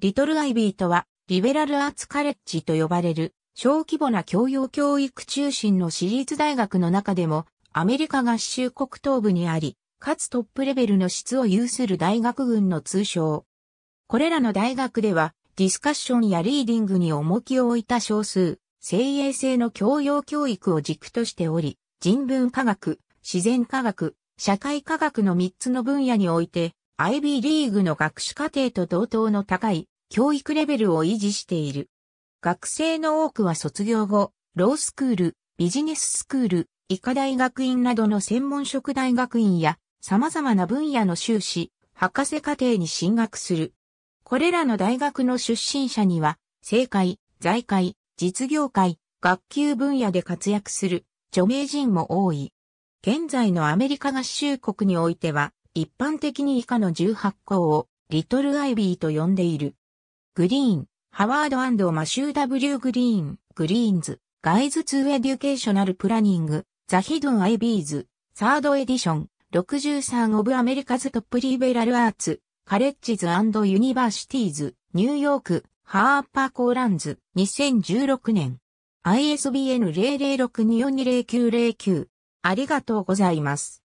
リトルアイビーとは、リベラルアーツカレッジと呼ばれる、小規模な教養教育中心の私立大学の中でも、アメリカ合衆国東部にあり、かつトップレベルの質を有する大学群の通称。これらの大学では、ディスカッションやリーディングに重きを置いた少数、精鋭性の教養教育を軸としており、人文科学、自然科学、社会科学の3つの分野において、IB リーグの学士課程と同等の高い教育レベルを維持している。学生の多くは卒業後、ロースクール、ビジネススクール、医科大学院などの専門職大学院や様々な分野の修士、博士課程に進学する。これらの大学の出身者には、政界、財界、実業界、学級分野で活躍する著名人も多い。現在のアメリカ合衆国においては、一般的に以下の18校をリトルアイビーと呼んでいる。グリーン、ハワードマシュー W グリーン、グリーンズ、ガイズ2エデュケーショナルプラニング、ザヒドンアイビーズ、サードエディション、63オブアメリカズトップリベラルアーツ、カレッジズユニバーシティーズ、ニューヨーク、ハーパーコーランズ、2016年。ISBN 0 0 6 2 4 2 0 9 0 9ありがとうございます。